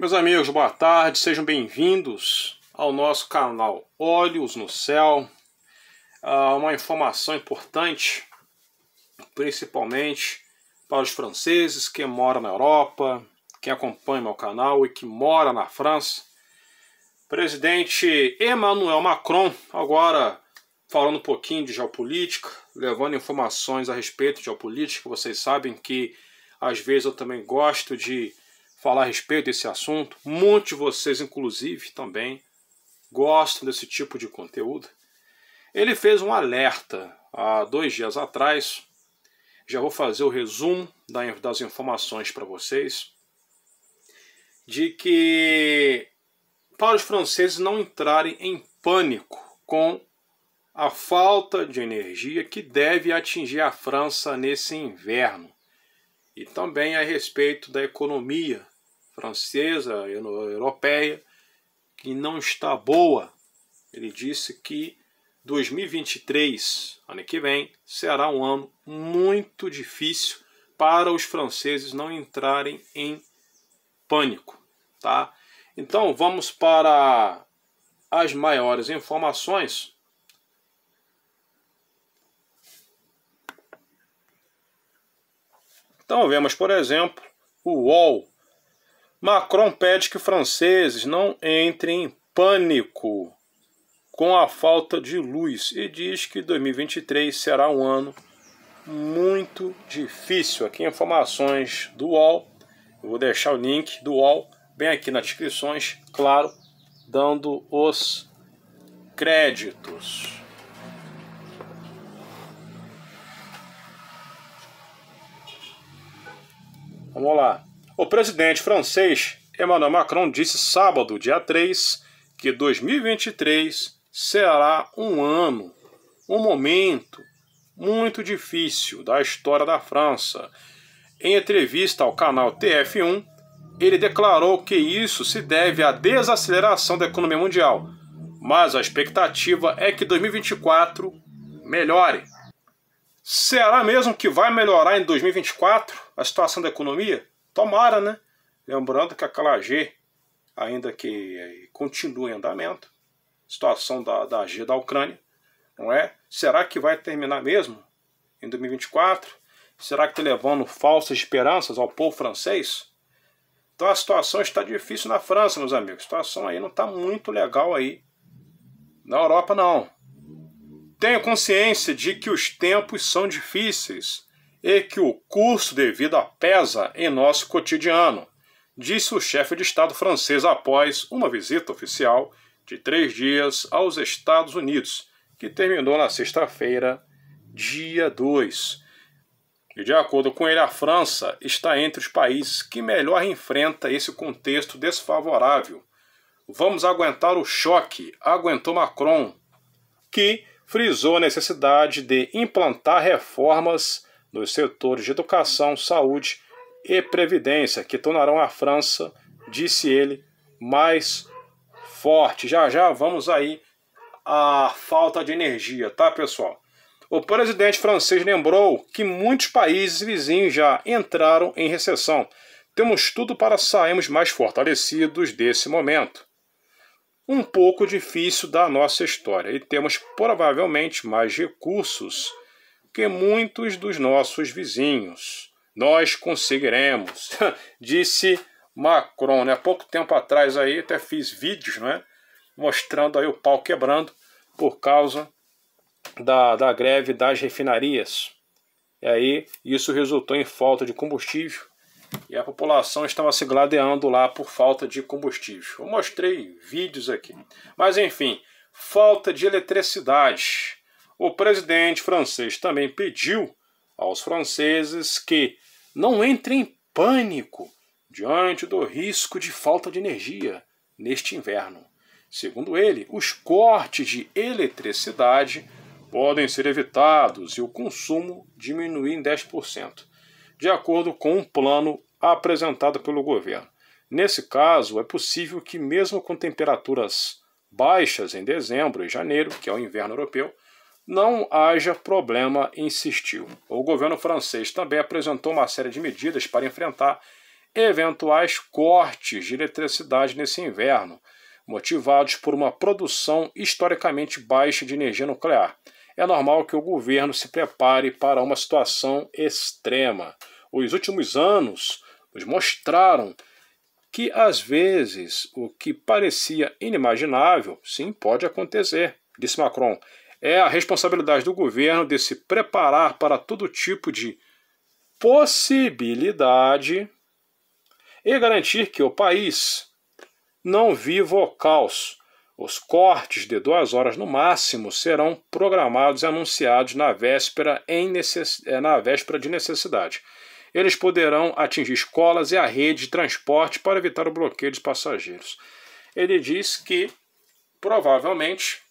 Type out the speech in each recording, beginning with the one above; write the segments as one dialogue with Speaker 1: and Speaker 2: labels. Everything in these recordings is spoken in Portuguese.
Speaker 1: Meus amigos, boa tarde, sejam bem-vindos ao nosso canal Olhos no Céu. Ah, uma informação importante, principalmente para os franceses que moram na Europa, que acompanham meu canal e que moram na França. Presidente Emmanuel Macron, agora falando um pouquinho de geopolítica, levando informações a respeito de geopolítica. Vocês sabem que às vezes eu também gosto de falar a respeito desse assunto. Muitos de vocês, inclusive, também gostam desse tipo de conteúdo. Ele fez um alerta há dois dias atrás. Já vou fazer o resumo das informações para vocês. De que para os franceses não entrarem em pânico com a falta de energia que deve atingir a França nesse inverno e também a respeito da economia francesa, europeia, que não está boa. Ele disse que 2023, ano que vem, será um ano muito difícil para os franceses não entrarem em pânico, tá? Então vamos para as maiores informações. Então vemos, por exemplo, o UOL Macron pede que franceses não entrem em pânico com a falta de luz e diz que 2023 será um ano muito difícil. Aqui informações do UOL. Eu vou deixar o link do UOL bem aqui nas descrições, claro, dando os créditos. Vamos lá. O presidente francês Emmanuel Macron disse sábado, dia 3, que 2023 será um ano, um momento muito difícil da história da França. Em entrevista ao canal TF1, ele declarou que isso se deve à desaceleração da economia mundial, mas a expectativa é que 2024 melhore. Será mesmo que vai melhorar em 2024 a situação da economia? Tomara, né? Lembrando que aquela G, ainda que eh, continue em andamento, situação da, da G da Ucrânia, não é? Será que vai terminar mesmo em 2024? Será que está levando falsas esperanças ao povo francês? Então a situação está difícil na França, meus amigos. A situação aí não está muito legal aí. Na Europa, não. Tenha consciência de que os tempos são difíceis e que o custo de vida pesa em nosso cotidiano, disse o chefe de Estado francês após uma visita oficial de três dias aos Estados Unidos, que terminou na sexta-feira, dia 2. E de acordo com ele, a França está entre os países que melhor enfrenta esse contexto desfavorável. Vamos aguentar o choque, aguentou Macron, que frisou a necessidade de implantar reformas nos setores de educação, saúde e previdência, que tornarão a França, disse ele, mais forte. Já já vamos aí à falta de energia, tá, pessoal? O presidente francês lembrou que muitos países vizinhos já entraram em recessão. Temos tudo para sairmos mais fortalecidos desse momento. Um pouco difícil da nossa história e temos provavelmente mais recursos que muitos dos nossos vizinhos. Nós conseguiremos, disse Macron. Né? Há pouco tempo atrás aí até fiz vídeos né? mostrando aí o pau quebrando por causa da, da greve das refinarias. E aí isso resultou em falta de combustível e a população estava se gladeando lá por falta de combustível. Eu mostrei vídeos aqui. Mas enfim, falta de eletricidade. O presidente francês também pediu aos franceses que não entrem em pânico diante do risco de falta de energia neste inverno. Segundo ele, os cortes de eletricidade podem ser evitados e o consumo diminuir em 10%, de acordo com um plano apresentado pelo governo. Nesse caso, é possível que, mesmo com temperaturas baixas em dezembro e janeiro, que é o inverno europeu, não haja problema, insistiu. O governo francês também apresentou uma série de medidas para enfrentar eventuais cortes de eletricidade nesse inverno, motivados por uma produção historicamente baixa de energia nuclear. É normal que o governo se prepare para uma situação extrema. Os últimos anos nos mostraram que às vezes o que parecia inimaginável, sim, pode acontecer, disse Macron é a responsabilidade do governo de se preparar para todo tipo de possibilidade e garantir que o país não viva o caos. Os cortes de duas horas no máximo serão programados e anunciados na véspera, em necess... Eh, na véspera de necessidade. Eles poderão atingir escolas e a rede de transporte para evitar o bloqueio dos passageiros. Ele diz que provavelmente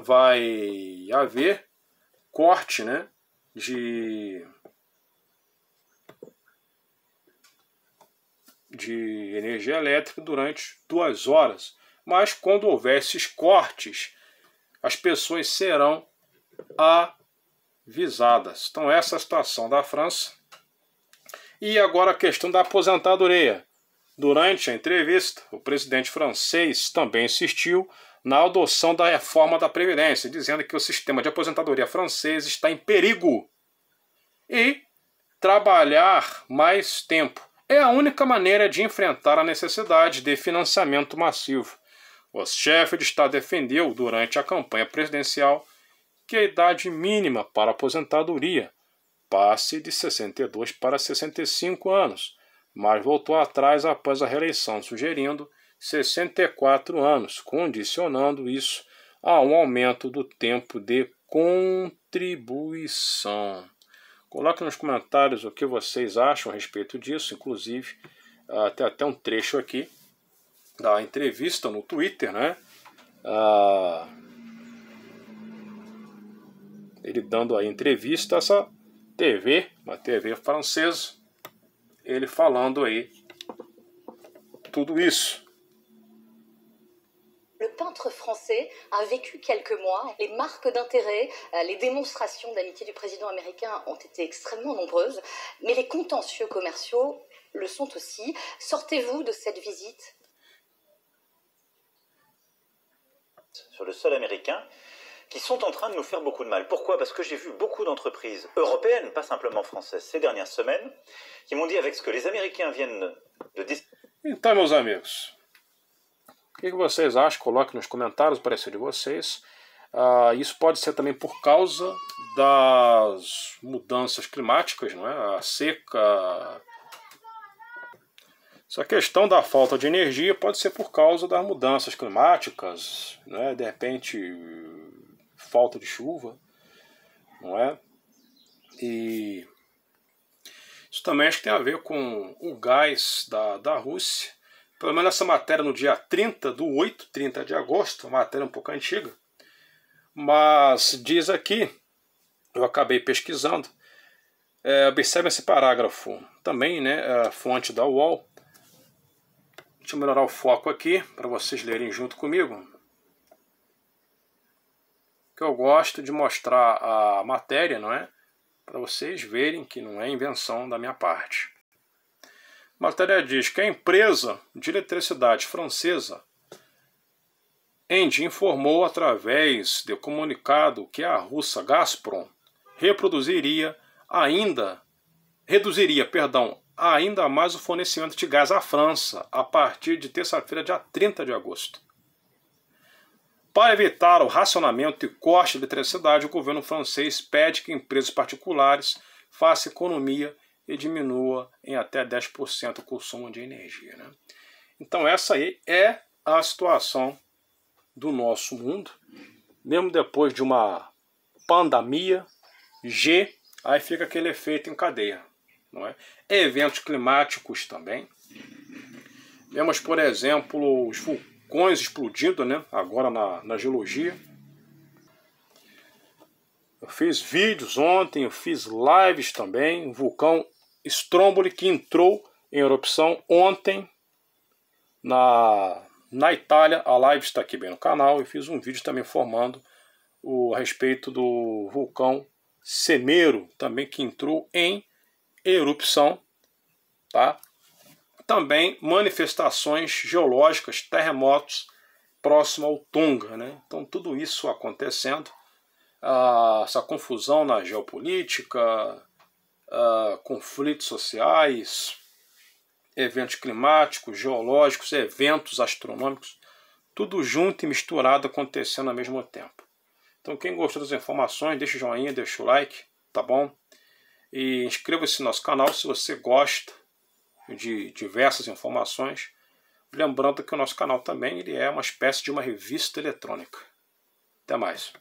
Speaker 1: vai haver corte né, de, de energia elétrica durante duas horas. Mas quando houver esses cortes, as pessoas serão avisadas. Então, essa é a situação da França. E agora a questão da aposentadoria. Durante a entrevista, o presidente francês também insistiu na adoção da reforma da Previdência, dizendo que o sistema de aposentadoria francês está em perigo e trabalhar mais tempo é a única maneira de enfrentar a necessidade de financiamento massivo. O chefe de Estado defendeu, durante a campanha presidencial, que a idade mínima para aposentadoria passe de 62 para 65 anos mas voltou atrás após a reeleição, sugerindo 64 anos, condicionando isso a um aumento do tempo de contribuição. Coloque nos comentários o que vocês acham a respeito disso, inclusive ah, tem até um trecho aqui da entrevista no Twitter, né? Ah, ele dando a entrevista a essa TV, uma TV francesa, Le peintre français a vécu quelques mois. Les marques d'intérêt, euh, les démonstrations d'amitié du président américain ont été extrêmement nombreuses, mais les contentieux commerciaux le sont aussi. Sortez-vous de cette visite Sur le sol américain, qui sont en train de nous faire beaucoup de mal. Pourquoi Parce que j'ai vu beaucoup d'entreprises européennes, pas simplement françaises, ces dernières semaines, qui m'ont dit avec ce que les Américains viennent de Então, meus amigos, o que vocês acham? Coloquem nos comentários o parecer de vocês. Ah, isso pode ser também por causa das mudanças climáticas, não é? A seca. Essa questão da falta de energia pode ser por causa das mudanças climáticas, né? De repente falta de chuva, não é? E isso também acho que tem a ver com o gás da, da Rússia. Pelo menos essa matéria no dia 30 do 8, 30 de agosto, matéria um pouco antiga. Mas diz aqui, eu acabei pesquisando, é, observe esse parágrafo também, né, a fonte da UOL. Deixa eu melhorar o foco aqui para vocês lerem junto comigo que eu gosto de mostrar a matéria, não é? Para vocês verem que não é invenção da minha parte. A matéria diz que a empresa de eletricidade francesa ENDE informou através de comunicado que a russa Gazprom reproduziria ainda reduziria, perdão, ainda mais o fornecimento de gás à França a partir de terça-feira, dia 30 de agosto. Para evitar o racionamento e corte de eletricidade, o governo francês pede que empresas particulares façam economia e diminua em até 10% o consumo de energia. Né? Então essa aí é a situação do nosso mundo, mesmo depois de uma pandemia, G, aí fica aquele efeito em cadeia. Não é? Eventos climáticos também. Vemos, por exemplo, os vulcões vulcões explodindo, né? Agora na, na geologia. Eu fiz vídeos ontem, eu fiz lives também. O vulcão Stromboli que entrou em erupção ontem na, na Itália. A live está aqui bem no canal. Eu fiz um vídeo também formando o, a respeito do vulcão Semero, também que entrou em erupção, tá? também manifestações geológicas, terremotos próximo ao Tonga. Né? Então, tudo isso acontecendo, ah, essa confusão na geopolítica, ah, conflitos sociais, eventos climáticos, geológicos, eventos astronômicos, tudo junto e misturado acontecendo ao mesmo tempo. Então, quem gostou das informações, deixa o joinha, deixa o like, tá bom? E inscreva-se no nosso canal se você gosta de diversas informações. Lembrando que o nosso canal também ele é uma espécie de uma revista eletrônica. Até mais.